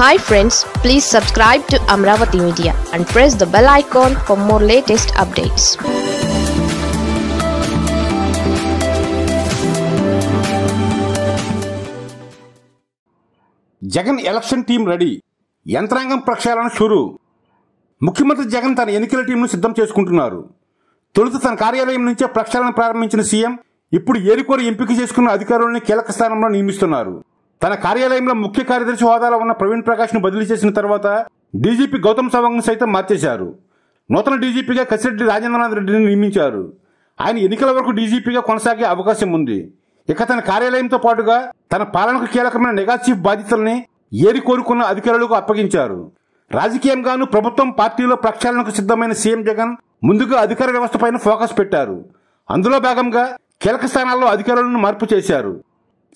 hi friends please subscribe to Amaravati media and press the bell icon for more latest updates Jagan election team ready యంత్రాంగం ప్రక్షాళన షురు ముఖ్యమంత్రి జగన్ తన ఎన్నికల టీంను సిద్ధం చేసుకుంటున్నారు తొలుత తన కార్యాలయం నుంచే ప్రక్షాళన ప్రారంభించిన సీఎం ఇప్పుడు ఏరికోరి ఎంపిక చేసుకున్న అధికారులను కీలక స్థానంలో నియమిస్తున్నారు తన కార్యాలయంలో ముఖ్య కార్యదర్శి హోదాలో ఉన్న ప్రవీణ్ ప్రకాష్ను బదిలీ చేసిన తర్వాత డీజీపీ గౌతమ్ ను సైతం మార్చేశారు నూతన డీజీపీగా కసిరెడ్డి రాజేంద్రనాథ్ రెడ్డిని నియమించారు ఆయన ఎన్నికల వరకు డీజీపీగా కొనసాగే అవకాశం ఉంది ఇక తన కార్యాలయంతో పాటుగా తన పాలనకు కీలకమైన నెగా చీఫ్ బాధ్యతల్ని ఏరి కోరుకున్న అధికారులకు అప్పగించారు రాజకీయంగాను ప్రభుత్వం పార్టీలో ప్రక్షాళనకు సిద్ధమైన సీఎం జగన్ ముందుగా అధికార వ్యవస్థపైన ఫోకస్ పెట్టారు అందులో భాగంగా కీలక స్థానాల్లో అధికారులను మార్పు చేశారు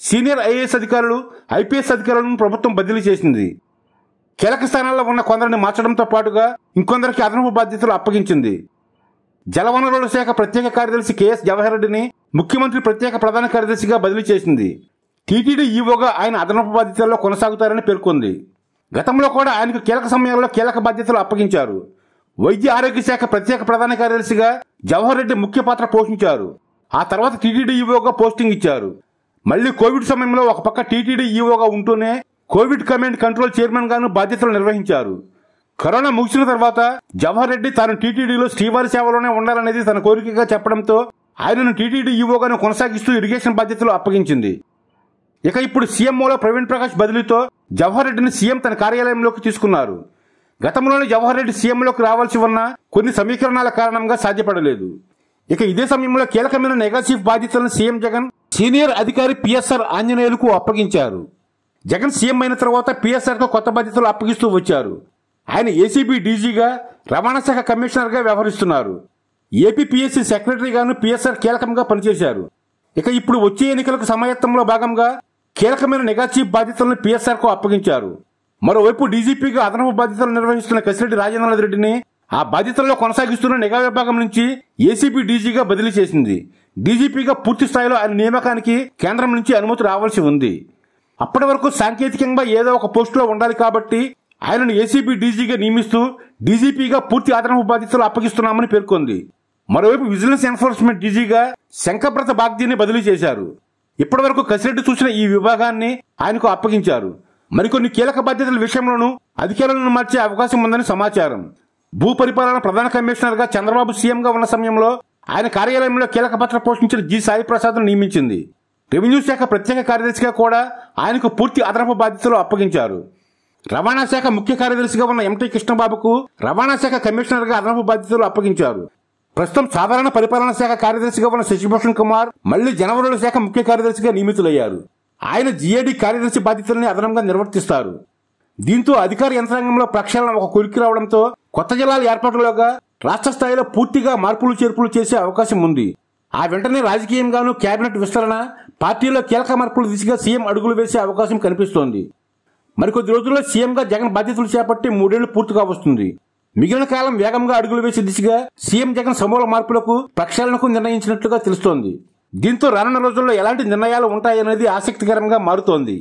సీనియర్ ఐఏఎస్ అధికారులు ఐపీఎస్ అధికారులను ప్రభుత్వం బదిలీ చేసింది కీలక స్థానాల్లో ఉన్న కొందరిని మార్చడంతో పాటుగా ఇంకొందరికి అదనపు బాధ్యతలు అప్పగించింది జలవనరుల శాఖ ప్రత్యేక కార్యదర్శి కెఎస్ జవహర్ రెడ్డిని ముఖ్యమంత్రి ప్రత్యేక ప్రధాన కార్యదర్శిగా బదిలీ చేసింది టీటీడీ ఈవోగా ఆయన అదనపు బాధ్యతల్లో కొనసాగుతారని పేర్కొంది గతంలో కూడా ఆయనకు కీలక సమయంలో కీలక బాధ్యతలు అప్పగించారు వైద్య ఆరోగ్య శాఖ ప్రత్యేక ప్రధాన కార్యదర్శిగా జవహర్ రెడ్డి ముఖ్య పాత్ర పోషించారు ఆ తర్వాత టీటీడీ ఈవోగా పోస్టింగ్ ఇచ్చారు మళ్లీ కోవిడ్ సమయంలో ఒక పక్క టీటీడీ ఈవోగా ఉంటూనే కోవిడ్ కమాండ్ కంట్రోల్ చైర్మన్ గాను బాధ్యతలు నిర్వహించారు కరోనా ముగిసిన తర్వాత జవహర్ రెడ్డి తాను టీటీడీలో శ్రీవారి సేవలోనే ఉండాలనేది తన కోరికగా చెప్పడంతో ఆయనను టీటీడీ ఈవోగాను కొనసాగిస్తూ ఇరిగేషన్ బాధ్యతలు అప్పగించింది ఇక ఇప్పుడు సీఎంఓలో ప్రవీణ్ ప్రకాష్ బదిలీతో జవహర్ రెడ్డిని సీఎం తన కార్యాలయంలోకి తీసుకున్నారు గతంలోనే జవహర్ రెడ్డి సీఎంలోకి రావాల్సి ఉన్న కొన్ని సమీకరణాల కారణంగా సాధ్యపడలేదు ఇక ఇదే సమయంలో కీలకమైన నెగటివ్ బాధ్యతలను సీఎం జగన్ సీనియర్ అధికారి పిఎస్ఆర్ ఆంజనేయులకు అప్పగించారు జగన్ సీఎం అయిన తర్వాత పిఎస్ఆర్కు కొత్త బాధ్యతలు అప్పగిస్తూ వచ్చారు ఆయన ఏసీబీ డీజీగా రవాణా శాఖ కమిషనర్గా వ్యవహరిస్తున్నారు ఏపీపీఎస్సీ సెక్రటరీగాను పిఎస్ఆర్ కీలకంగా పనిచేశారు ఇక ఇప్పుడు వచ్చే ఎన్నికలకు సమాయత్తంలో భాగంగా కీలకమైన నిఘా చీఫ్ బాధ్యతలను పిఎస్ఆర్కు అప్పగించారు మరోవైపు డీజీపీగా అదనపు బాధ్యతలు నిర్వహిస్తున్న కసిరెడ్డి రాజేంద్రనాథ్ రెడ్డిని ఆ బాధ్యతల్లో కొనసాగిస్తున్న నిఘా విభాగం నుంచి ఏసీబీ డీజీగా బదిలీ చేసింది డీజీపీగా పూర్తి స్థాయిలో ఆయన నియామకానికి కేంద్రం నుంచి అనుమతి రావాల్సి ఉంది అప్పటి వరకు సాంకేతికంగా ఏదో ఒక పోస్టులో ఉండాలి కాబట్టి ఆయనను ఏసీబీ డీజీగా నియమిస్తూ డీజీపీగా పూర్తి అదనపు బాధ్యతలు అప్పగిస్తున్నామని పేర్కొంది మరోవైపు విజిలెన్స్ ఎన్ఫోర్స్మెంట్ డీజీగా శంకర్రత బాగ్దీని బదిలీ చేశారు ఇప్పటి వరకు కసిరెడ్డి చూసిన ఈ విభాగాన్ని ఆయనకు అప్పగించారు మరికొన్ని కీలక బాధ్యతల విషయంలోనూ అధికారులను మార్చే అవకాశం ఉందని సమాచారం భూ పరిపాలన ప్రధాన కమిషనర్గా చంద్రబాబు సీఎంగా ఉన్న సమయంలో ఆయన కార్యాలయంలో కీలక పాత్ర పోషించిన జి సాయిప్రసాద్ను నియమించింది రెవెన్యూ శాఖ ప్రత్యేక కార్యదర్శిగా కూడా ఆయనకు పూర్తి అదనపు బాధ్యతలు అప్పగించారు రవాణా శాఖ ముఖ్య కార్యదర్శిగా ఉన్న ఎంటీ కృష్ణబాబుకు రవాణా శాఖ కమిషనర్గా అదనపు బాధ్యతలు అప్పగించారు ప్రస్తుతం సాధారణ పరిపాలనా శాఖ కార్యదర్శిగా ఉన్న శశిభూషణ్ కుమార్ మళ్లీ జనవరుల శాఖ ముఖ్య కార్యదర్శిగా నియమితులయ్యారు ఆయన జీఏడీ కార్యదర్శి బాధ్యతల్ని అదనంగా నిర్వర్తిస్తారు దీంతో అధికార యంత్రాంగంలో ప్రక్షాళన ఒక కురికి రావడంతో కొత్త జిల్లాల ఏర్పాటులోగా రాష్ట్ర స్థాయిలో పూర్తిగా మార్పులు చేర్పులు చేసే అవకాశం ఉంది ఆ వెంటనే రాజకీయంగానూ కేబినెట్ విస్తరణ పార్టీలో కీలక మార్పులు దిశగా సీఎం అడుగులు వేసే అవకాశం కనిపిస్తోంది మరికొద్ది రోజుల్లో సీఎంగా జగన్ బాధ్యతలు చేపట్టి మూడేళ్లు పూర్తిగా వస్తుంది మిగిలిన కాలం వేగంగా అడుగులు వేసే దిశగా సీఎం జగన్ సమూల మార్పులకు ప్రక్షాళనకు నిర్ణయించినట్లుగా తెలుస్తోంది దీంతో రానున్న రోజుల్లో ఎలాంటి నిర్ణయాలు ఉంటాయనేది ఆసక్తికరంగా మారుతోంది